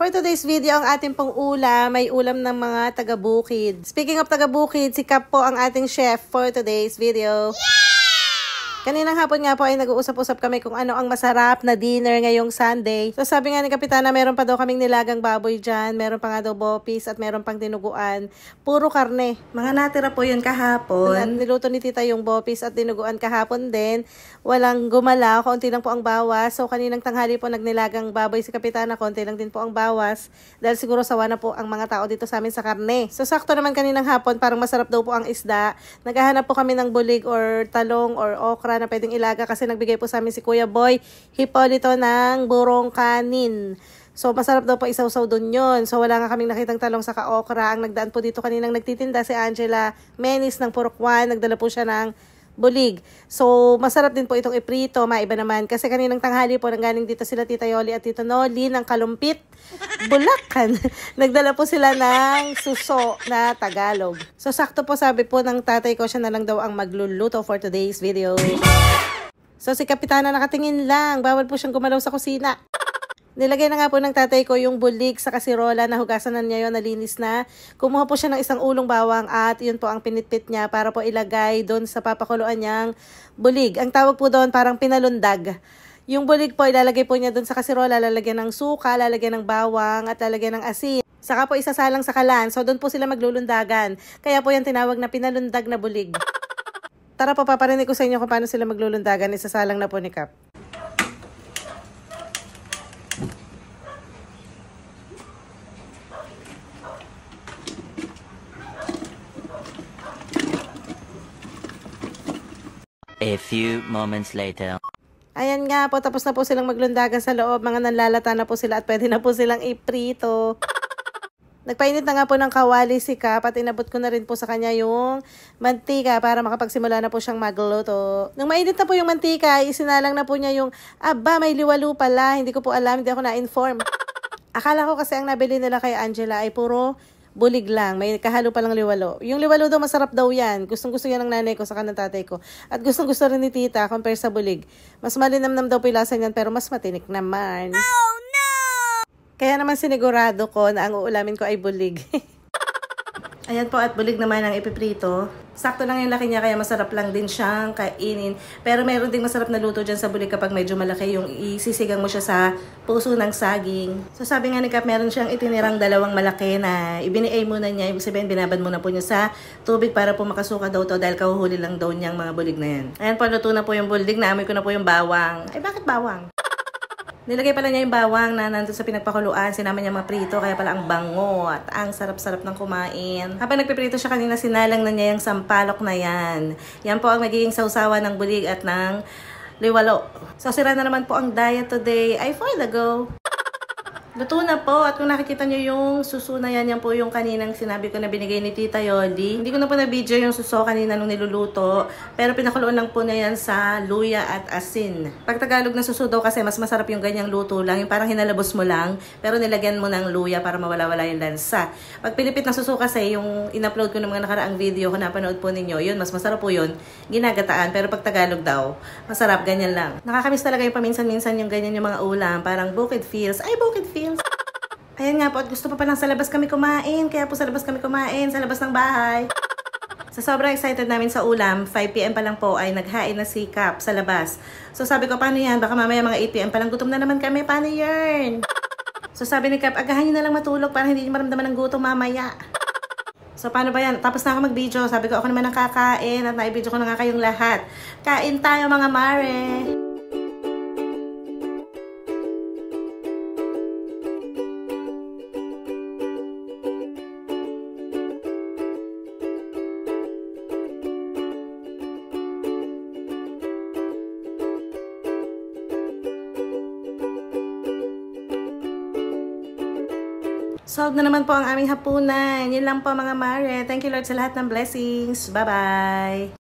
For today's video, ang ating pong ulam may ulam ng mga taga-bukid. Speaking of taga-bukid, si Kap po ang ating chef for today's video. Yeah! Kaninang hapon nga po ay nag-uusap-usap kami kung ano ang masarap na dinner ngayong Sunday. So sabi nga ni Kapitana, meron pa daw kaming nilagang baboy dyan, meron pa nga daw bopis at meron pang dinuguan. Puro karne. Mga natira po yun kahapon. At niluto ni tita yung bopis at dinuguan kahapon din. Walang gumala, konti lang po ang bawas. So kaninang tanghali po nagnilagang baboy si Kapitana, konti lang din po ang bawas. Dahil siguro sawa na po ang mga tao dito sa amin sa karne. So sakto naman kaninang hapon, parang masarap daw po ang isda. Naghahanap po kami ng bulig or talong or okra na pwedeng ilaga kasi nagbigay po sa amin si Kuya Boy Hipolito ng burong kanin. So, masarap daw po isaw-saw doon yun. So, wala nga kaming nakitang talong sa kaokra. Ang nagdaan po dito kaninang nagtitinda si Angela Menis ng Purukwan. Nagdala po siya ng bulig. So, masarap din po itong iprito, maiba naman. Kasi kaninang tanghali po, nang galing dito sila Tita Yoli at Tito Noli ng kalumpit, Bulacan. Nagdala po sila ng suso na Tagalog. So, sakto po sabi po ng tatay ko, siya na lang daw ang magluluto for today's video. So, si Kapitana nakatingin lang. Bawal po siyang gumalaw sa kusina. Nilagay na nga po ng tatay ko yung bulig sa kasirola na hugasan na niya yun, nalinis na. Kumuha po siya ng isang ulong bawang at yun po ang pinitpit niya para po ilagay doon sa papakuluan niyang bulig. Ang tawag po doon parang pinalundag. Yung bulig po ilalagay po niya doon sa kasirola, lalagyan ng suka, lalagyan ng bawang at lalagyan ng asin. Saka po isasalang sa kalan, so doon po sila maglulundagan. Kaya po yung tinawag na pinalundag na bulig. Tara, po, paparinig ko sa inyo kung paano sila maglulundagan. Isasalang na po ni Kap. A few moments later. Ayan nga po, tapos na po silang maglundagan sa loob. Mga nanlalata na po sila at pwede na po silang iprito. Nagpainit na nga po ng kawali si Kap at inabot ko na rin po sa kanya yung mantika para makapagsimula na po siyang magluto. Nung mainit na po yung mantika, isinalang na po niya yung, aba, may liwalo pala. Hindi ko po alam, hindi ako na-inform. Akala ko kasi ang nabili nila kay Angela ay puro bulig lang. May kahalo palang liwalo. Yung liwalo daw, masarap daw yan. Gustong gusto yan ng nanay ko, saka ng tatay ko. At gustong gusto rin ni tita, compare sa bulig. Mas malinamnam daw pilasan yan, pero mas matinik naman. Oh, no! Kaya naman sinigurado ko na ang uulamin ko ay bulig. Ayan po at bulig naman ang ipiprito. Sakto lang yung laki niya kaya masarap lang din siyang kainin. Pero meron ding masarap na luto dyan sa bulig kapag medyo malaki yung isisigang mo siya sa puso ng saging. So sabi nga ni Cap, meron siyang itinirang dalawang malaki na ibiniay muna niya. Ibig sabihin binabad muna po niya sa tubig para po makasuka daw to dahil kahuhuli lang daw niyang mga bulig na yan. Ayan po, luto na po yung bulig. Naamoy ko na po yung bawang. Ay bakit bawang? Nilagay pala niya yung bawang na nandun sa pinagpakuluan. Sinama niya prito, kaya pala ang bango at ang sarap-sarap ng kumain. Habang nagpiprito siya kanina, sinalang na niya yung sampalok na yan. Yan po ang magiging sausawa ng bulig at ng liwalo. So, sira na naman po ang diet today. I for the go! Luto na po. At kung nakikita nyo yung suso na yan, yan po yung kaninang sinabi ko na binigay ni Tita Yodi. Hindi ko na po na-video yung suso kanina nung niluluto. Pero pinakuloon lang po na yan sa luya at asin. Pag Tagalog na susu daw kasi mas masarap yung ganyang luto lang. Yung parang hinalabos mo lang, pero nilagyan mo ng luya para mawala-wala yung lansa. Pag pilipit na suso kasi, yung in-upload ko ng mga nakaraang video, kung napanood po ninyo, yun, mas masarap po yun. Ginagataan. Pero pag Tagalog daw, masarap, ganyan lang. Nakakamiss talaga yung paminsan-minsan yung ganyan yung mga ulam. Parang bukid feels. Ay, bukid feels feels. Ayan nga po, at gusto pa palang sa labas kami kumain. Kaya po sa labas kami kumain, sa labas ng bahay. Sa sobrang excited namin sa ulam, 5pm pa lang po ay naghain na si Cap sa labas. So sabi ko, paano yan? Baka mamaya mga 8pm pa lang gutom na naman kami. Paano yan? So sabi ni Cap, agahan nyo na lang matulog para hindi nyo maramdaman ng gutom mamaya. So paano ba yan? Tapos na ako mag-video. Sabi ko, ako naman ang kakain at naibidyo ko na nga kayong lahat. Kain tayo mga mare! Solve na naman po ang aming hapunan. Yun lang po mga mare. Thank you Lord sa lahat ng blessings. Bye-bye!